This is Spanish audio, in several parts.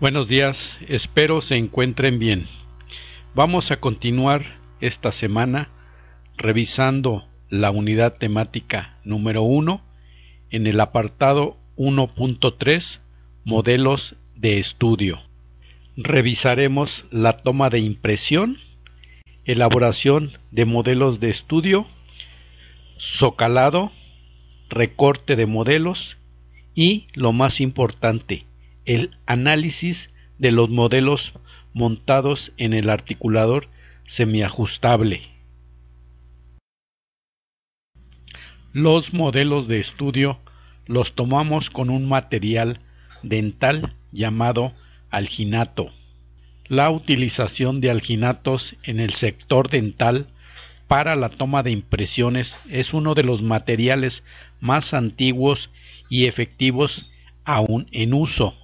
Buenos días, espero se encuentren bien. Vamos a continuar esta semana revisando la unidad temática número 1 en el apartado 1.3 modelos de estudio. Revisaremos la toma de impresión, elaboración de modelos de estudio, socalado, recorte de modelos y, lo más importante, el análisis de los modelos montados en el articulador semiajustable. Los modelos de estudio los tomamos con un material dental llamado alginato. La utilización de alginatos en el sector dental para la toma de impresiones es uno de los materiales más antiguos y efectivos aún en uso.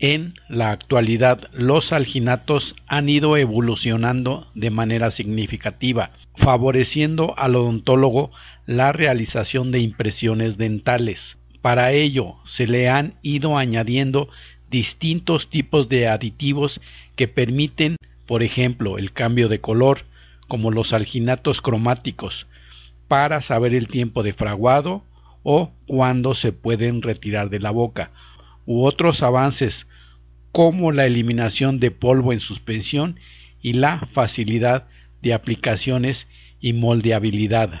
En la actualidad, los alginatos han ido evolucionando de manera significativa, favoreciendo al odontólogo la realización de impresiones dentales. Para ello, se le han ido añadiendo distintos tipos de aditivos que permiten, por ejemplo, el cambio de color, como los alginatos cromáticos, para saber el tiempo de fraguado o cuándo se pueden retirar de la boca u otros avances como la eliminación de polvo en suspensión y la facilidad de aplicaciones y moldeabilidad.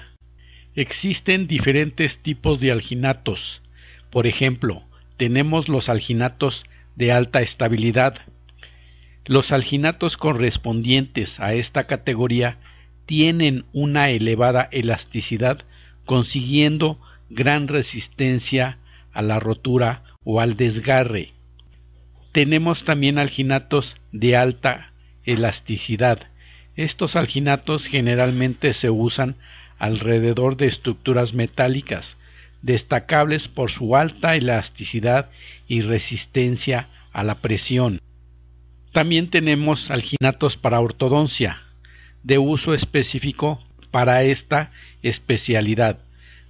Existen diferentes tipos de alginatos. Por ejemplo, tenemos los alginatos de alta estabilidad. Los alginatos correspondientes a esta categoría tienen una elevada elasticidad consiguiendo gran resistencia a la rotura al desgarre. Tenemos también alginatos de alta elasticidad. Estos alginatos generalmente se usan alrededor de estructuras metálicas, destacables por su alta elasticidad y resistencia a la presión. También tenemos alginatos para ortodoncia, de uso específico para esta especialidad,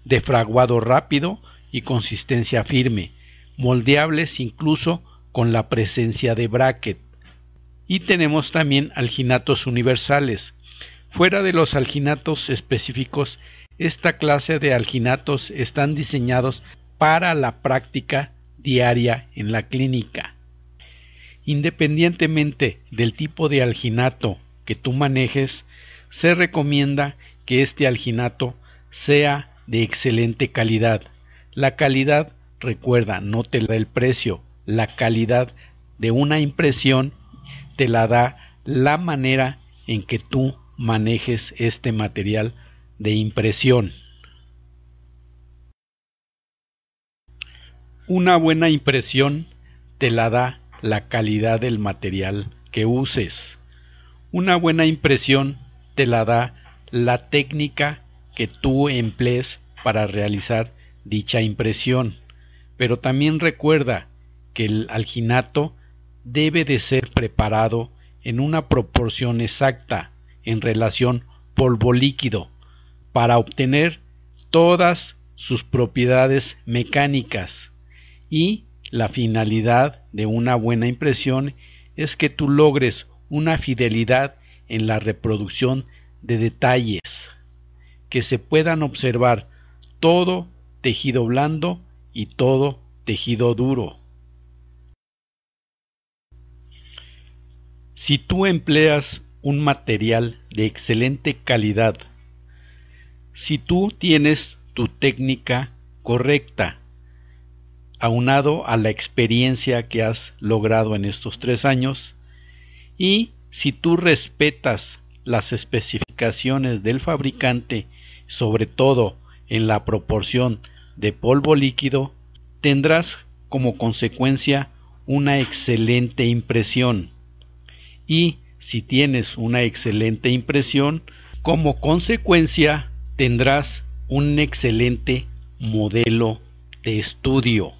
de fraguado rápido y consistencia firme, moldeables incluso con la presencia de bracket. Y tenemos también alginatos universales. Fuera de los alginatos específicos, esta clase de alginatos están diseñados para la práctica diaria en la clínica. Independientemente del tipo de alginato que tú manejes, se recomienda que este alginato sea de excelente calidad. La calidad Recuerda, no te da el precio, la calidad de una impresión te la da la manera en que tú manejes este material de impresión. Una buena impresión te la da la calidad del material que uses. Una buena impresión te la da la técnica que tú emplees para realizar dicha impresión. Pero también recuerda que el alginato debe de ser preparado en una proporción exacta en relación polvo líquido para obtener todas sus propiedades mecánicas y la finalidad de una buena impresión es que tú logres una fidelidad en la reproducción de detalles, que se puedan observar todo tejido blando y todo tejido duro. Si tú empleas un material de excelente calidad, si tú tienes tu técnica correcta, aunado a la experiencia que has logrado en estos tres años, y si tú respetas las especificaciones del fabricante, sobre todo en la proporción de polvo líquido, tendrás como consecuencia una excelente impresión. Y si tienes una excelente impresión, como consecuencia tendrás un excelente modelo de estudio.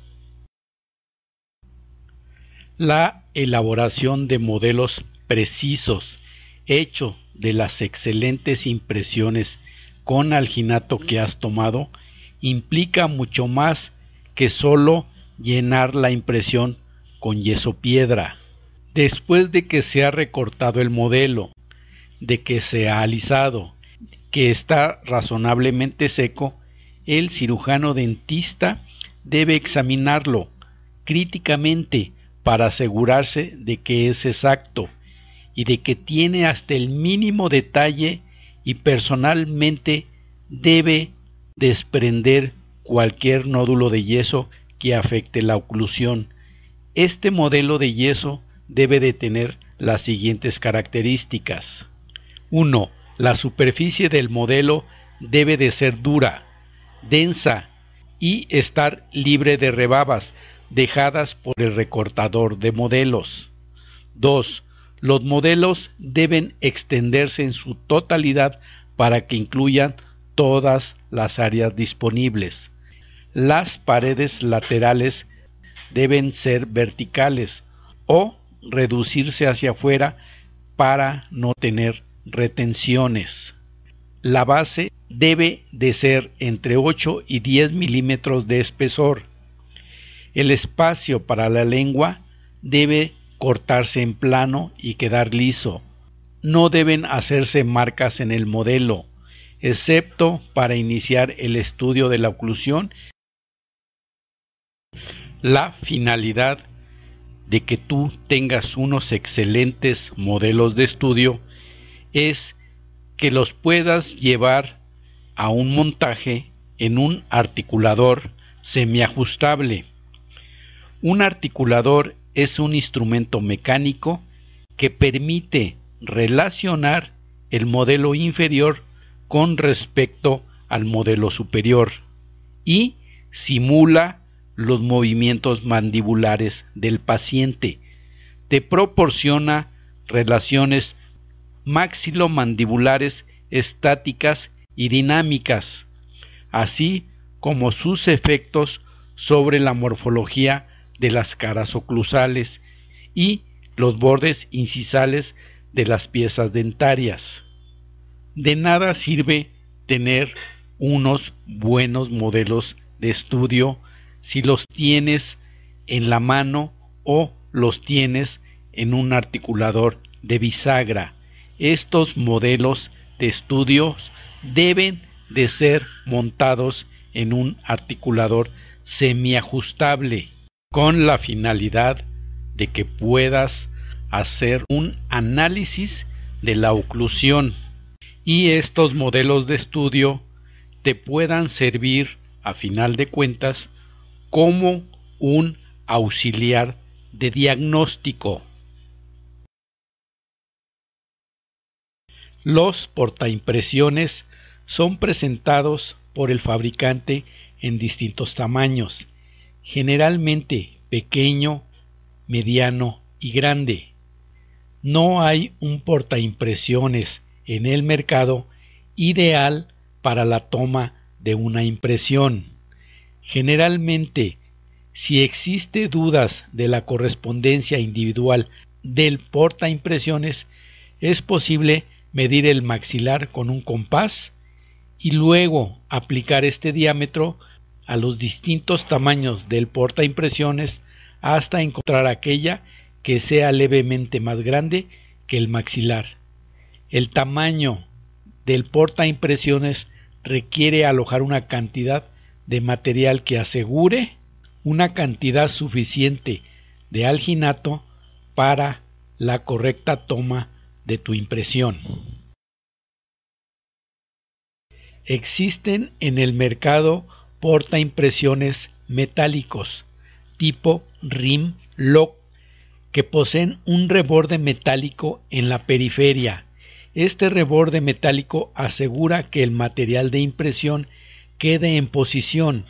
La elaboración de modelos precisos, hecho de las excelentes impresiones con alginato que has tomado, implica mucho más que solo llenar la impresión con yeso piedra. Después de que se ha recortado el modelo, de que se ha alisado, que está razonablemente seco, el cirujano dentista debe examinarlo críticamente para asegurarse de que es exacto y de que tiene hasta el mínimo detalle y personalmente debe desprender cualquier nódulo de yeso que afecte la oclusión. Este modelo de yeso debe de tener las siguientes características. 1. La superficie del modelo debe de ser dura, densa y estar libre de rebabas dejadas por el recortador de modelos. 2. Los modelos deben extenderse en su totalidad para que incluyan todas las áreas disponibles. Las paredes laterales deben ser verticales o reducirse hacia afuera para no tener retenciones. La base debe de ser entre 8 y 10 milímetros de espesor. El espacio para la lengua debe cortarse en plano y quedar liso. No deben hacerse marcas en el modelo excepto para iniciar el estudio de la oclusión, la finalidad de que tú tengas unos excelentes modelos de estudio es que los puedas llevar a un montaje en un articulador semiajustable. Un articulador es un instrumento mecánico que permite relacionar el modelo inferior con respecto al modelo superior y simula los movimientos mandibulares del paciente. Te proporciona relaciones maxilomandibulares estáticas y dinámicas, así como sus efectos sobre la morfología de las caras oclusales y los bordes incisales de las piezas dentarias de nada sirve tener unos buenos modelos de estudio si los tienes en la mano o los tienes en un articulador de bisagra. Estos modelos de estudios deben de ser montados en un articulador semiajustable con la finalidad de que puedas hacer un análisis de la oclusión y estos modelos de estudio te puedan servir a final de cuentas como un auxiliar de diagnóstico. Los portaimpresiones son presentados por el fabricante en distintos tamaños, generalmente pequeño, mediano y grande. No hay un portaimpresiones en el mercado ideal para la toma de una impresión. Generalmente, si existe dudas de la correspondencia individual del porta impresiones, es posible medir el maxilar con un compás y luego aplicar este diámetro a los distintos tamaños del porta impresiones hasta encontrar aquella que sea levemente más grande que el maxilar. El tamaño del porta impresiones requiere alojar una cantidad de material que asegure una cantidad suficiente de alginato para la correcta toma de tu impresión. Existen en el mercado porta impresiones metálicos tipo rim lock que poseen un reborde metálico en la periferia este reborde metálico asegura que el material de impresión quede en posición,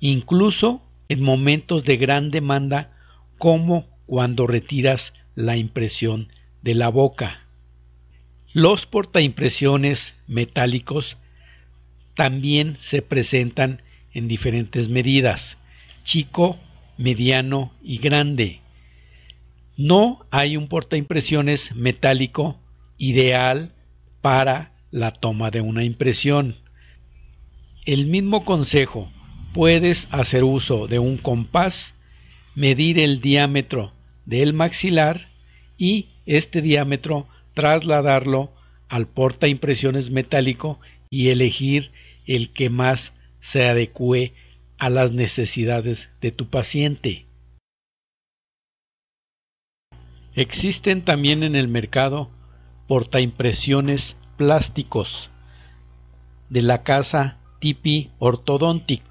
incluso en momentos de gran demanda como cuando retiras la impresión de la boca. Los portaimpresiones metálicos también se presentan en diferentes medidas, chico, mediano y grande. No hay un portaimpresiones metálico ideal para la toma de una impresión. El mismo consejo, puedes hacer uso de un compás, medir el diámetro del maxilar y este diámetro trasladarlo al porta impresiones metálico y elegir el que más se adecue a las necesidades de tu paciente. Existen también en el mercado portaimpresiones plásticos de la casa Tipi Ortodontic.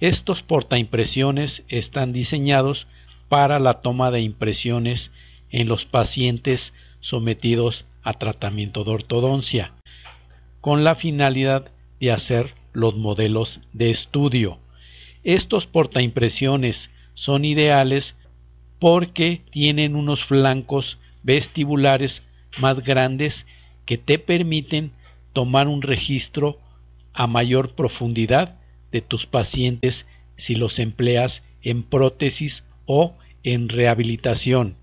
Estos portaimpresiones están diseñados para la toma de impresiones en los pacientes sometidos a tratamiento de ortodoncia, con la finalidad de hacer los modelos de estudio. Estos portaimpresiones son ideales porque tienen unos flancos vestibulares más grandes que te permiten tomar un registro a mayor profundidad de tus pacientes si los empleas en prótesis o en rehabilitación.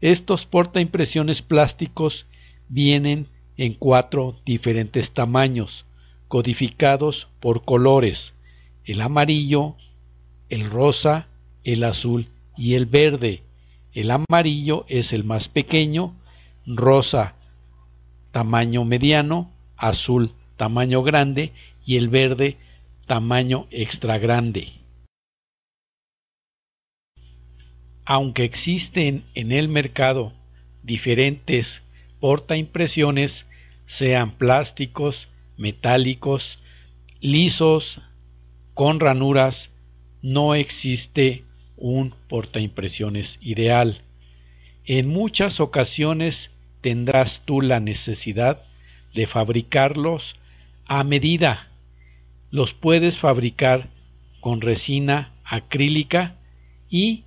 Estos portaimpresiones plásticos vienen en cuatro diferentes tamaños, codificados por colores, el amarillo, el rosa, el azul y el verde. El amarillo es el más pequeño, rosa tamaño mediano, azul tamaño grande y el verde tamaño extra grande. Aunque existen en el mercado diferentes porta impresiones, sean plásticos, metálicos, lisos, con ranuras, no existe un impresiones ideal. En muchas ocasiones tendrás tú la necesidad de fabricarlos a medida. Los puedes fabricar con resina acrílica y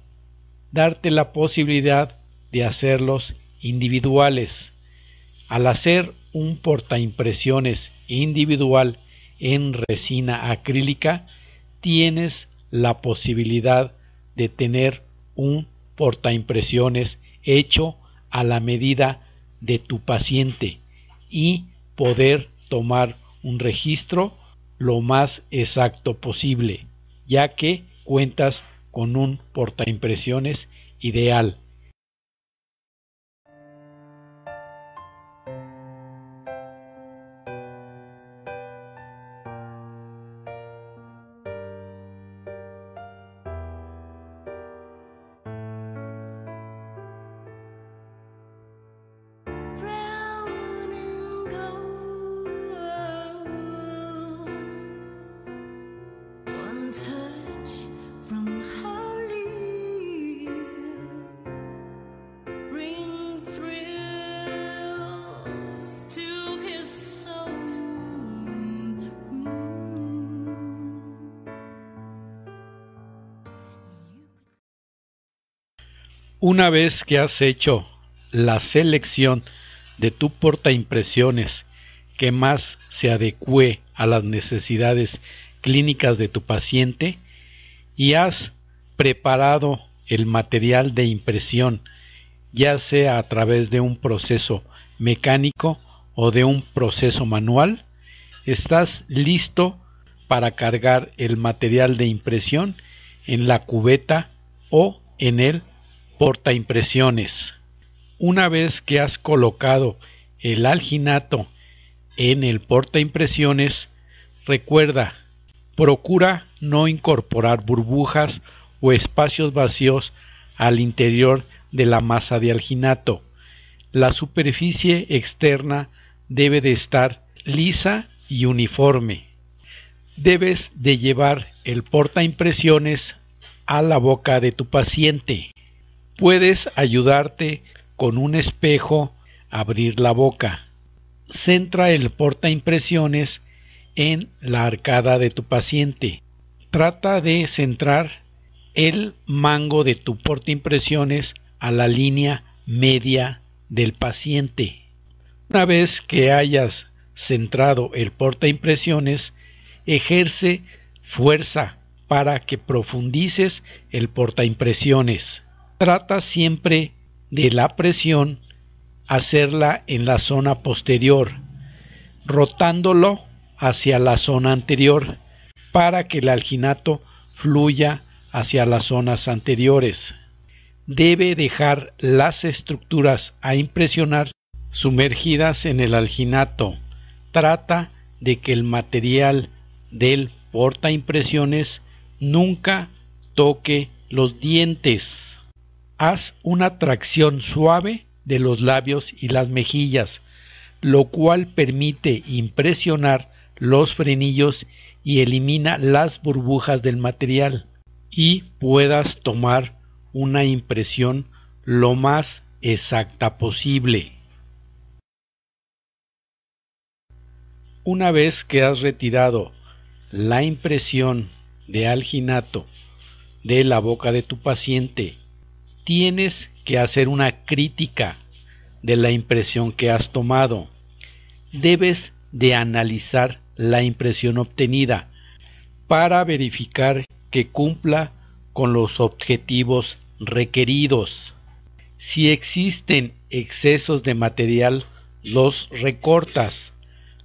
darte la posibilidad de hacerlos individuales. Al hacer un portaimpresiones individual en resina acrílica, tienes la posibilidad de tener un portaimpresiones hecho a la medida de tu paciente y poder tomar un registro lo más exacto posible, ya que cuentas con un portaimpresiones ideal Una vez que has hecho la selección de tu portaimpresiones que más se adecue a las necesidades clínicas de tu paciente y has preparado el material de impresión, ya sea a través de un proceso mecánico o de un proceso manual, estás listo para cargar el material de impresión en la cubeta o en el impresiones. Una vez que has colocado el alginato en el porta impresiones, recuerda, procura no incorporar burbujas o espacios vacíos al interior de la masa de alginato. La superficie externa debe de estar lisa y uniforme. Debes de llevar el porta impresiones a la boca de tu paciente. Puedes ayudarte con un espejo a abrir la boca. Centra el porta impresiones en la arcada de tu paciente. Trata de centrar el mango de tu porta impresiones a la línea media del paciente. Una vez que hayas centrado el porta impresiones, ejerce fuerza para que profundices el porta impresiones trata siempre de la presión hacerla en la zona posterior, rotándolo hacia la zona anterior para que el alginato fluya hacia las zonas anteriores. Debe dejar las estructuras a impresionar sumergidas en el alginato. Trata de que el material del porta impresiones nunca toque los dientes haz una tracción suave de los labios y las mejillas, lo cual permite impresionar los frenillos y elimina las burbujas del material y puedas tomar una impresión lo más exacta posible. Una vez que has retirado la impresión de alginato de la boca de tu paciente tienes que hacer una crítica de la impresión que has tomado. Debes de analizar la impresión obtenida para verificar que cumpla con los objetivos requeridos. Si existen excesos de material, los recortas.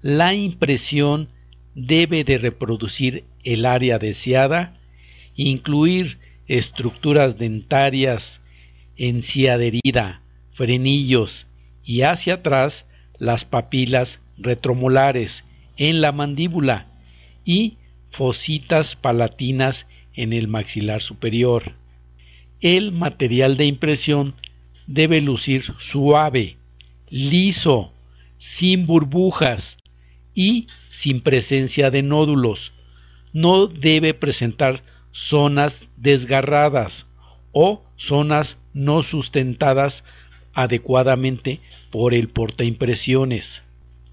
La impresión debe de reproducir el área deseada, incluir estructuras dentarias encía adherida, frenillos y hacia atrás las papilas retromolares en la mandíbula y fositas palatinas en el maxilar superior. El material de impresión debe lucir suave, liso, sin burbujas y sin presencia de nódulos. No debe presentar zonas desgarradas o zonas no sustentadas adecuadamente por el porta impresiones.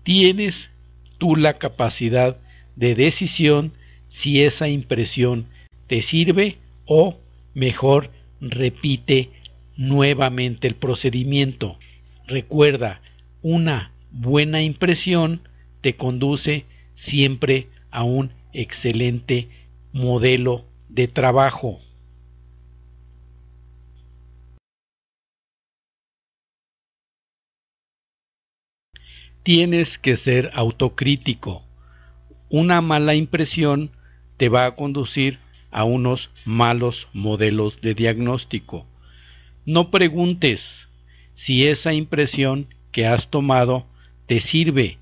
Tienes tú la capacidad de decisión si esa impresión te sirve o, mejor, repite nuevamente el procedimiento. Recuerda, una buena impresión te conduce siempre a un excelente modelo de trabajo. tienes que ser autocrítico. Una mala impresión te va a conducir a unos malos modelos de diagnóstico. No preguntes si esa impresión que has tomado te sirve.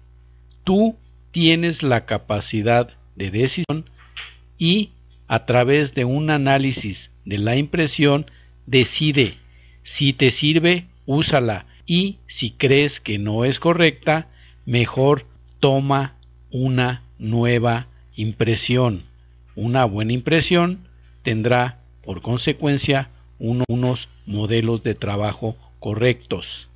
Tú tienes la capacidad de decisión y a través de un análisis de la impresión decide si te sirve, úsala y si crees que no es correcta, mejor toma una nueva impresión. Una buena impresión tendrá por consecuencia unos modelos de trabajo correctos.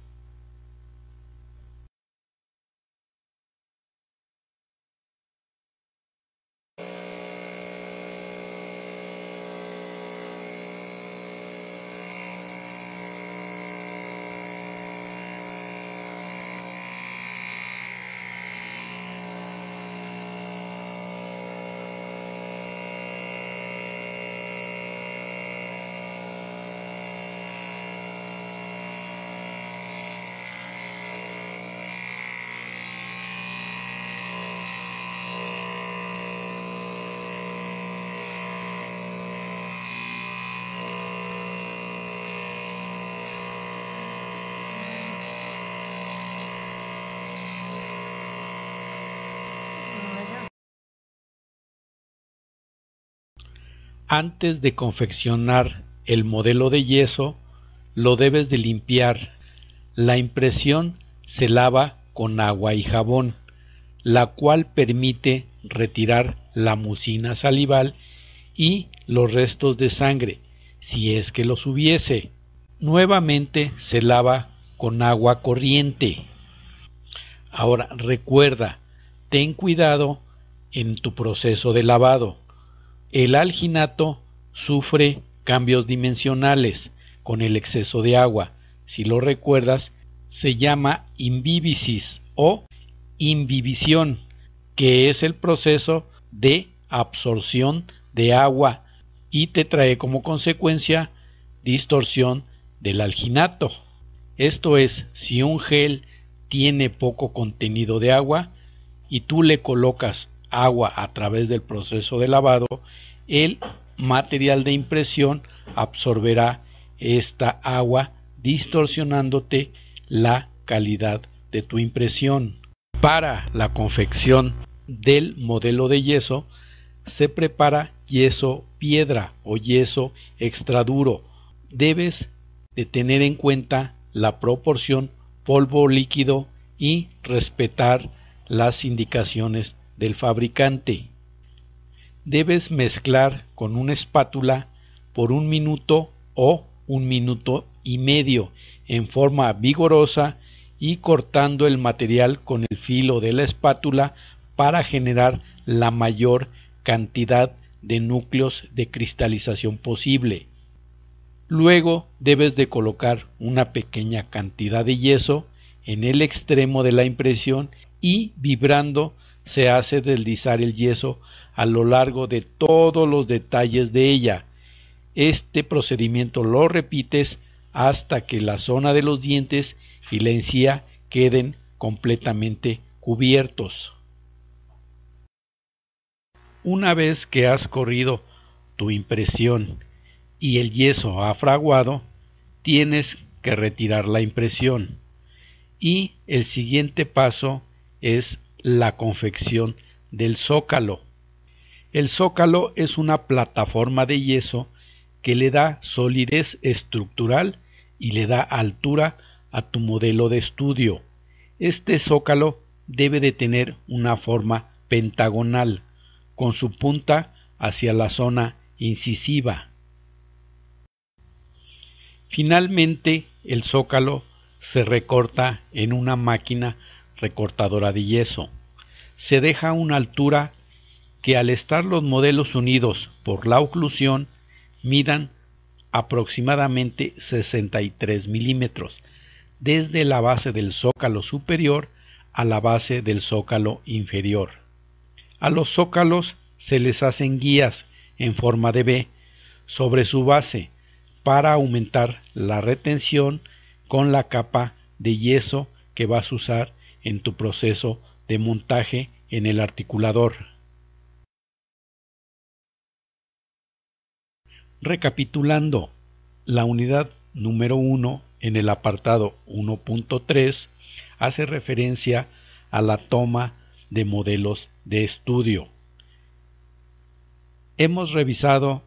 Antes de confeccionar el modelo de yeso, lo debes de limpiar. La impresión se lava con agua y jabón, la cual permite retirar la mucina salival y los restos de sangre, si es que los hubiese. Nuevamente se lava con agua corriente. Ahora recuerda, ten cuidado en tu proceso de lavado el alginato sufre cambios dimensionales con el exceso de agua. Si lo recuerdas, se llama imbibisis o imbibición, que es el proceso de absorción de agua y te trae como consecuencia distorsión del alginato. Esto es, si un gel tiene poco contenido de agua y tú le colocas agua a través del proceso de lavado, el material de impresión absorberá esta agua distorsionándote la calidad de tu impresión. Para la confección del modelo de yeso se prepara yeso piedra o yeso extra duro. Debes de tener en cuenta la proporción polvo líquido y respetar las indicaciones del fabricante. Debes mezclar con una espátula por un minuto o un minuto y medio en forma vigorosa y cortando el material con el filo de la espátula para generar la mayor cantidad de núcleos de cristalización posible. Luego debes de colocar una pequeña cantidad de yeso en el extremo de la impresión y vibrando se hace deslizar el yeso a lo largo de todos los detalles de ella. Este procedimiento lo repites hasta que la zona de los dientes y la encía queden completamente cubiertos. Una vez que has corrido tu impresión y el yeso ha fraguado, tienes que retirar la impresión. Y el siguiente paso es la confección del zócalo. El zócalo es una plataforma de yeso que le da solidez estructural y le da altura a tu modelo de estudio. Este zócalo debe de tener una forma pentagonal, con su punta hacia la zona incisiva. Finalmente, el zócalo se recorta en una máquina recortadora de yeso. Se deja una altura que al estar los modelos unidos por la oclusión midan aproximadamente 63 milímetros desde la base del zócalo superior a la base del zócalo inferior. A los zócalos se les hacen guías en forma de B sobre su base para aumentar la retención con la capa de yeso que vas a usar en tu proceso de montaje en el articulador. Recapitulando, la unidad número 1 en el apartado 1.3 hace referencia a la toma de modelos de estudio. Hemos revisado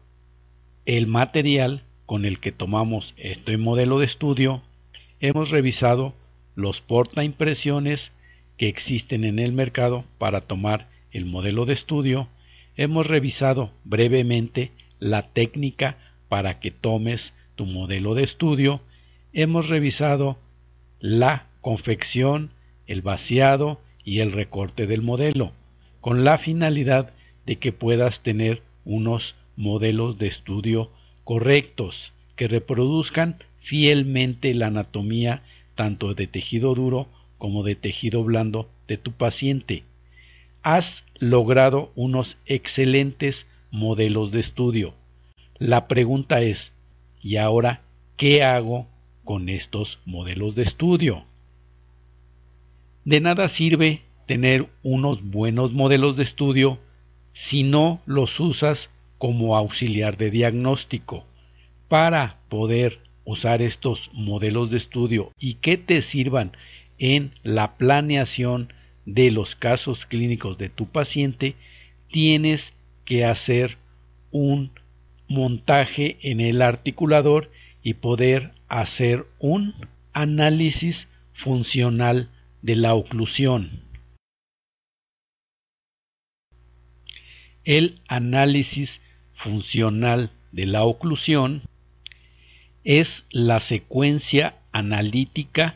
el material con el que tomamos este modelo de estudio, hemos revisado los porta impresiones que existen en el mercado para tomar el modelo de estudio, hemos revisado brevemente la técnica para que tomes tu modelo de estudio, hemos revisado la confección, el vaciado y el recorte del modelo, con la finalidad de que puedas tener unos modelos de estudio correctos que reproduzcan fielmente la anatomía tanto de tejido duro como de tejido blando de tu paciente. Has logrado unos excelentes modelos de estudio. La pregunta es, ¿y ahora qué hago con estos modelos de estudio? De nada sirve tener unos buenos modelos de estudio si no los usas como auxiliar de diagnóstico para poder usar estos modelos de estudio y que te sirvan en la planeación de los casos clínicos de tu paciente, tienes que hacer un montaje en el articulador y poder hacer un análisis funcional de la oclusión. El análisis funcional de la oclusión es la secuencia analítica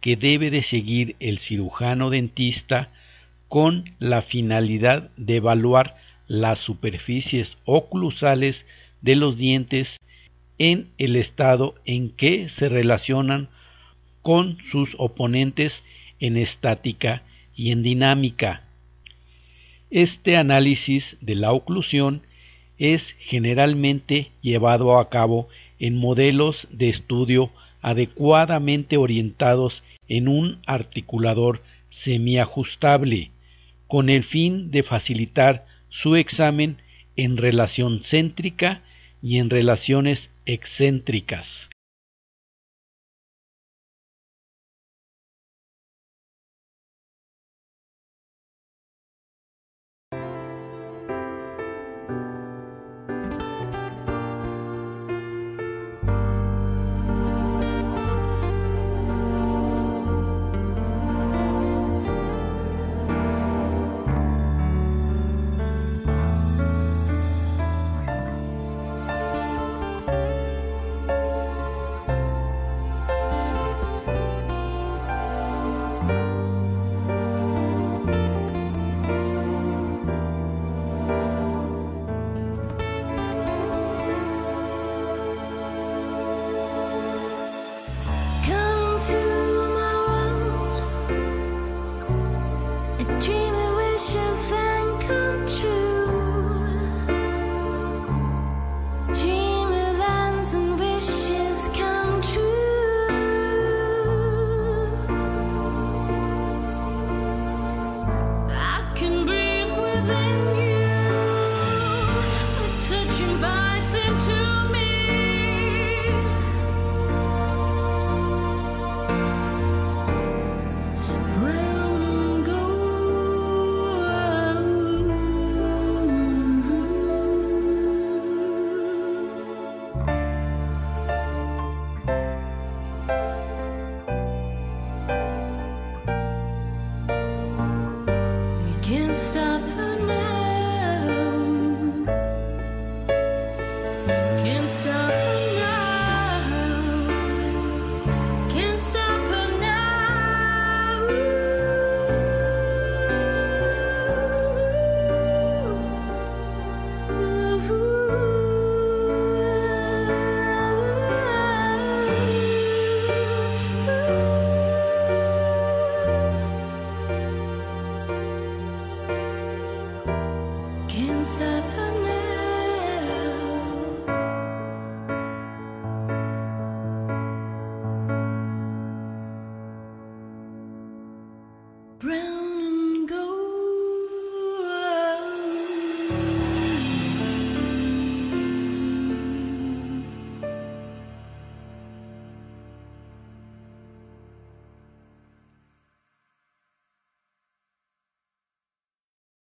que debe de seguir el cirujano dentista con la finalidad de evaluar las superficies oclusales de los dientes en el estado en que se relacionan con sus oponentes en estática y en dinámica. Este análisis de la oclusión es generalmente llevado a cabo en modelos de estudio adecuadamente orientados en un articulador semiajustable, con el fin de facilitar su examen en relación céntrica y en relaciones excéntricas.